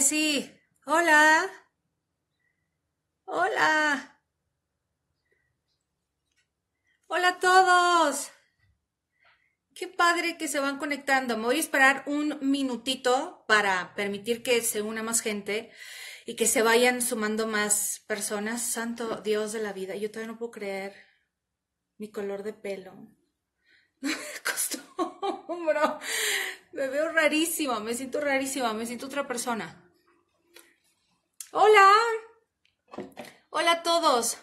sí. Hola. Hola. Hola a todos. Qué padre que se van conectando. Me voy a esperar un minutito para permitir que se una más gente y que se vayan sumando más personas. Santo Dios de la vida. Yo todavía no puedo creer mi color de pelo. me Me veo rarísima, me siento rarísima, me siento otra persona. Hola. Hola a todos.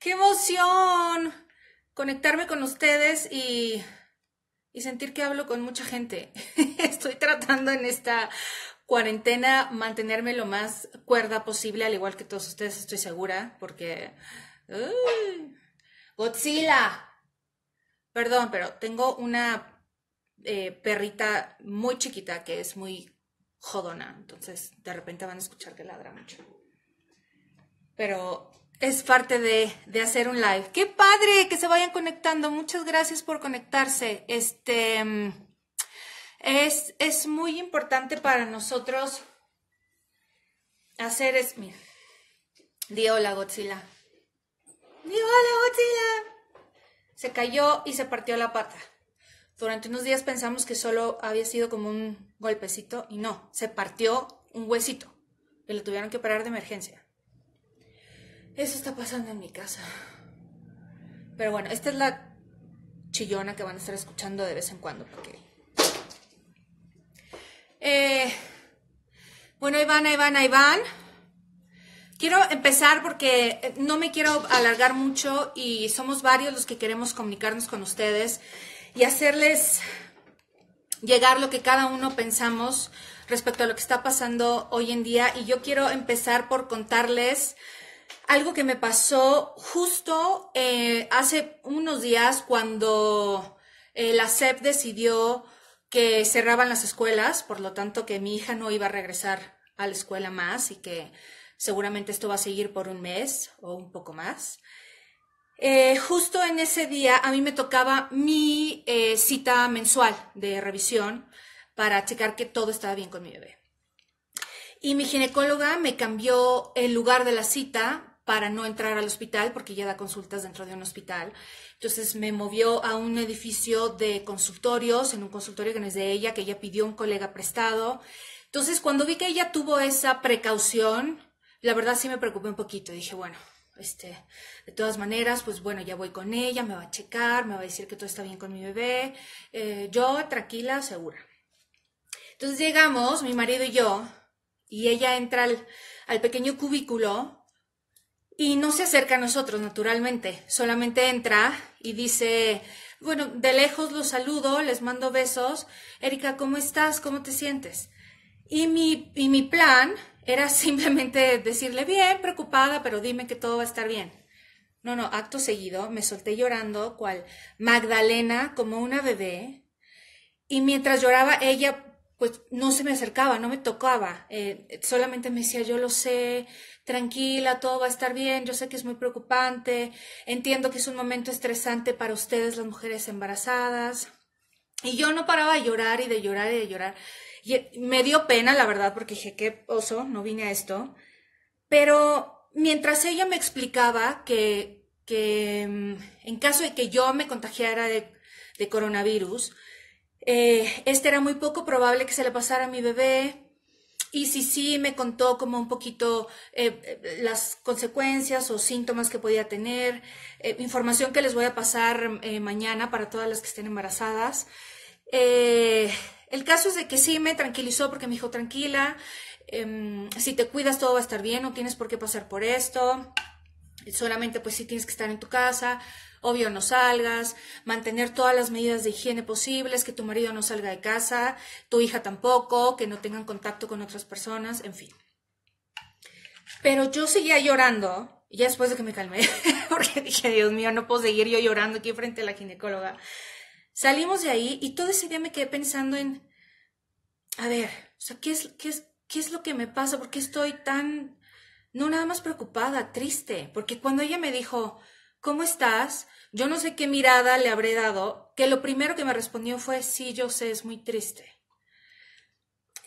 Qué emoción conectarme con ustedes y, y sentir que hablo con mucha gente. Estoy tratando en esta cuarentena mantenerme lo más cuerda posible, al igual que todos ustedes, estoy segura, porque... Godzilla. Perdón, pero tengo una eh, perrita muy chiquita que es muy jodona, entonces de repente van a escuchar que ladra mucho. Pero es parte de, hacer un live. ¡Qué padre que se vayan conectando! Muchas gracias por conectarse. Este mm, es, es muy importante para nosotros hacer es. Mira, di hola Godzilla. Di hola Godzilla. Se cayó y se partió la pata. Durante unos días pensamos que solo había sido como un golpecito y no, se partió un huesito y lo tuvieron que operar de emergencia. Eso está pasando en mi casa. Pero bueno, esta es la chillona que van a estar escuchando de vez en cuando porque... Eh, bueno, Iván, Iván, Iván. Quiero empezar porque eh, no me quiero alargar mucho y somos varios los que queremos comunicarnos con ustedes y hacerles llegar lo que cada uno pensamos respecto a lo que está pasando hoy en día. Y yo quiero empezar por contarles algo que me pasó justo eh, hace unos días cuando eh, la SEP decidió que cerraban las escuelas, por lo tanto que mi hija no iba a regresar a la escuela más y que seguramente esto va a seguir por un mes o un poco más. Eh, justo en ese día a mí me tocaba mi eh, cita mensual de revisión para checar que todo estaba bien con mi bebé. Y mi ginecóloga me cambió el lugar de la cita para no entrar al hospital, porque ella da consultas dentro de un hospital. Entonces me movió a un edificio de consultorios, en un consultorio que no es de ella, que ella pidió un colega prestado. Entonces cuando vi que ella tuvo esa precaución, la verdad sí me preocupé un poquito. Dije, bueno, este, de todas maneras, pues bueno, ya voy con ella, me va a checar, me va a decir que todo está bien con mi bebé, eh, yo tranquila, segura. Entonces llegamos, mi marido y yo, y ella entra al, pequeño cubículo y no se acerca a nosotros naturalmente, solamente entra y dice, bueno, de lejos los saludo, les mando besos, Erika, ¿cómo estás? ¿Cómo te sientes? Y mi, y mi plan era simplemente decirle, bien, preocupada, pero dime que todo va a estar bien. No, no, acto seguido, me solté llorando, cual Magdalena, como una bebé, y mientras lloraba ella, pues no se me acercaba, no me tocaba, eh, solamente me decía, yo lo sé, tranquila, todo va a estar bien, yo sé que es muy preocupante, entiendo que es un momento estresante para ustedes las mujeres embarazadas. Y yo no paraba de llorar y de llorar y de llorar. Y e, me dio pena, la verdad, porque dije, qué oso, no vine a esto. Pero mientras ella me explicaba que, mm, en caso de que yo me contagiara de, coronavirus, eh, este era muy poco probable que se le pasara a mi bebé. Y sí, sí, me contó como un poquito eh, eh, las consecuencias o síntomas que podía tener, información que les voy a pasar mañana para todas las que estén embarazadas. El caso es de que sí me tranquilizó porque me dijo, tranquila, em, si te cuidas todo va a estar bien, no tienes por qué pasar por esto, solamente pues sí tienes que estar en tu casa, obvio no salgas, mantener todas las medidas de higiene posibles, que tu marido no salga de casa, tu hija tampoco, que no tengan contacto con otras personas, en fin. Pero yo seguía llorando, ya después de que me calmé, porque dije, Dios mío, no puedo seguir yo llorando aquí frente a la ginecóloga. Salimos de ahí y todo ese día me quedé pensando en, a ver, ¿qué es, qué es lo que me pasa? ¿Por qué estoy tan, no nada más preocupada, triste? Porque cuando ella me dijo, ¿cómo estás? Yo no sé qué mirada le habré dado, que lo primero que me respondió fue, sí, yo sé, es muy triste.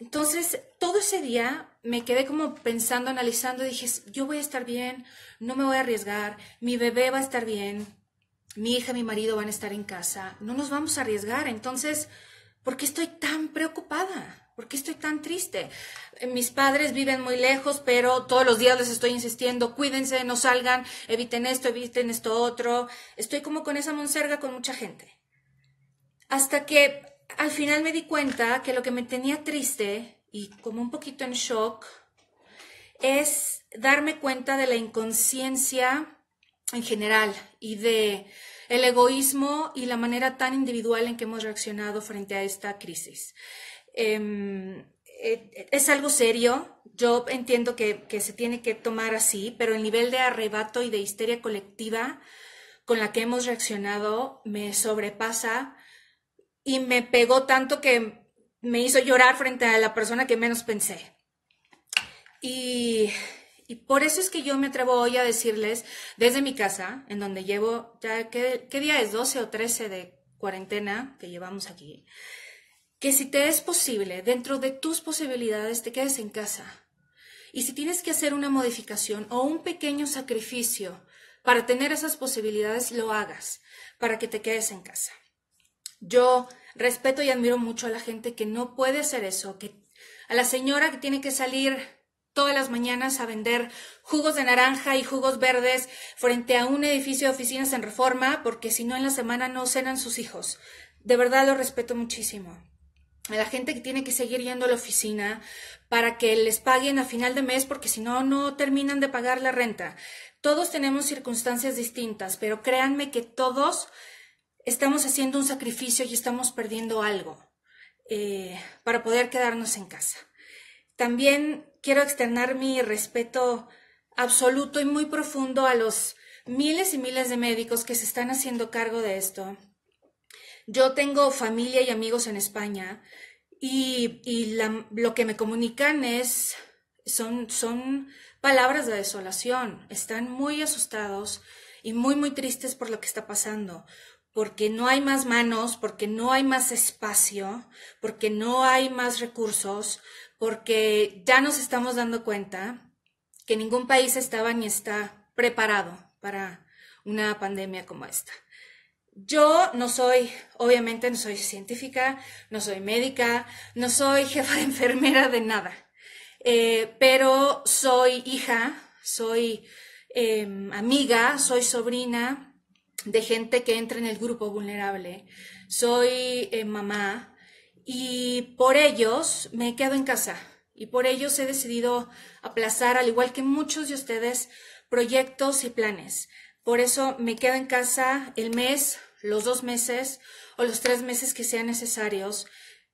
Entonces, todo ese día me quedé como pensando, analizando, dije, yo voy a estar bien, no me voy a arriesgar, mi bebé va a estar bien, mi hija, mi marido van a estar en casa, no nos vamos a arriesgar. Entonces, ¿por qué estoy tan preocupada? ¿Por qué estoy tan triste? Eh, mis padres viven muy lejos, pero todos los días les estoy insistiendo, cuídense, no salgan, eviten esto, eviten esto otro. Estoy como con esa monserga con mucha gente. Hasta que al final me di cuenta que lo que me tenía triste y como un poquito en shock es darme cuenta de la inconsciencia en general y de el egoísmo y la manera tan individual en que hemos reaccionado frente a esta crisis. Em, eh, es algo serio, yo entiendo que, que, se tiene que tomar así, pero el nivel de arrebato y de histeria colectiva con la que hemos reaccionado me sobrepasa y me pegó tanto que me hizo llorar frente a la persona que menos pensé. Y y por eso es que yo me atrevo hoy a decirles desde mi casa, en donde llevo, ya, ¿qué, día es? 12 o 13 de cuarentena que llevamos aquí, que si te es posible, dentro de tus posibilidades, te quedes en casa. Y si tienes que hacer una modificación o un pequeño sacrificio para tener esas posibilidades, lo hagas, para que te quedes en casa. Yo respeto y admiro mucho a la gente que no puede hacer eso, que a la señora que tiene que salir todas las mañanas a vender jugos de naranja y jugos verdes frente a un edificio de oficinas en reforma, porque si no en la semana no cenan sus hijos. De verdad lo respeto muchísimo. A la gente que tiene que seguir yendo a la oficina para que les paguen a final de mes, porque si no, no terminan de pagar la renta. Todos tenemos circunstancias distintas, pero créanme que todos estamos haciendo un sacrificio y estamos perdiendo algo eh, para poder quedarnos en casa. También quiero externar mi respeto absoluto y muy profundo a los miles y miles de médicos que se están haciendo cargo de esto. Yo tengo familia y amigos en España y, lo que me comunican es, son, son palabras de desolación. Están muy asustados y muy, muy tristes por lo que está pasando, porque no hay más manos, porque no hay más espacio, porque no hay más recursos, porque ya nos estamos dando cuenta que ningún país estaba ni está preparado para una pandemia como esta. Yo no soy, obviamente no soy científica, no soy médica, no soy jefa de enfermera de nada, eh, pero soy hija, soy em, amiga, soy sobrina de gente que entra en el grupo vulnerable, soy eh, mamá, y por ellos me he quedado en casa y por ellos he decidido aplazar, al igual que muchos de ustedes, proyectos y planes. Por eso me quedo en casa el mes, los dos meses o los tres meses que sean necesarios.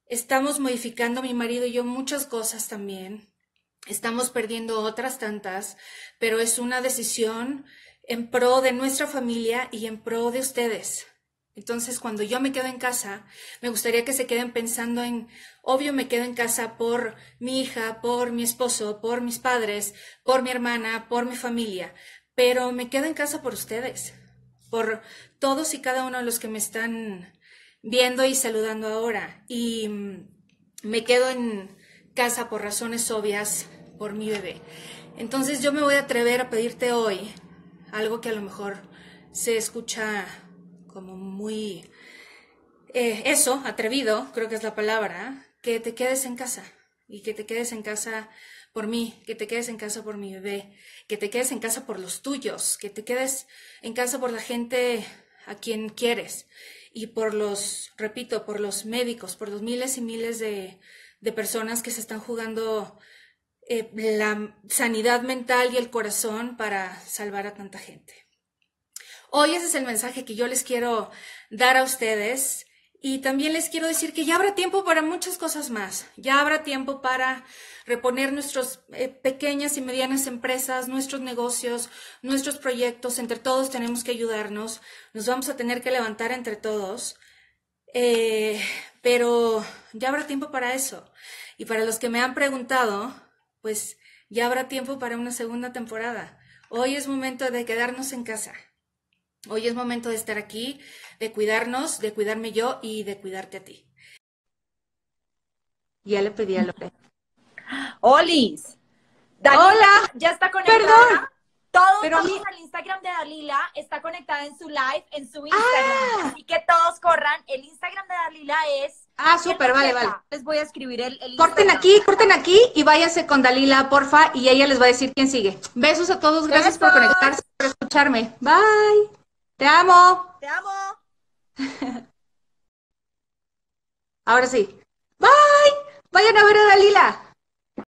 Estamos modificando mi marido y yo muchas cosas también. Estamos perdiendo otras tantas, pero es una decisión en pro de nuestra familia y en pro de ustedes. Entonces, cuando yo me quedo en casa, me gustaría que se queden pensando en, obvio me quedo en casa por mi hija, por mi esposo, por mis padres, por mi hermana, por mi familia, pero me quedo en casa por ustedes, por todos y cada uno de los que me están viendo y saludando ahora. Y mm, me quedo en casa por razones obvias, por mi bebé. Entonces, yo me voy a atrever a pedirte hoy algo que a lo mejor se escucha como muy, eh, eso, atrevido, creo que es la palabra, que te quedes en casa y que te quedes en casa por mí, que te quedes en casa por mi bebé, que te quedes en casa por los tuyos, que te quedes en casa por la gente a quien quieres y por los, repito, por los médicos, por los miles y miles de, personas que se están jugando eh, la sanidad mental y el corazón para salvar a tanta gente. Hoy ese es el mensaje que yo les quiero dar a ustedes. Y también les quiero decir que ya habrá tiempo para muchas cosas más. Ya habrá tiempo para reponer nuestras eh, pequeñas y medianas empresas, nuestros negocios, nuestros proyectos. Entre todos tenemos que ayudarnos. Nos vamos a tener que levantar entre todos. Eh, pero ya habrá tiempo para eso. Y para los que me han preguntado, pues ya habrá tiempo para una segunda temporada. Hoy es momento de quedarnos en casa. Hoy es momento de estar aquí, de cuidarnos, de cuidarme yo y de cuidarte a ti. Ya le pedí a Lope. ¡Olis! Dalila, ¡Hola! Ya está conectada. ¡Perdón! Todos Pero Instagram de Dalila, está conectada en su live, en su ah. Instagram. Y que todos corran. El Instagram de Dalila es. Ah, súper, vale, vale. Les voy a escribir el, Corten aquí, corten aquí y váyase con Dalila, porfa, y ella les va a decir quién sigue. Besos a todos, gracias por conectarse, por escucharme. Bye. Te amo. Te amo. Ahora sí. Bye. Vayan a ver a Dalila.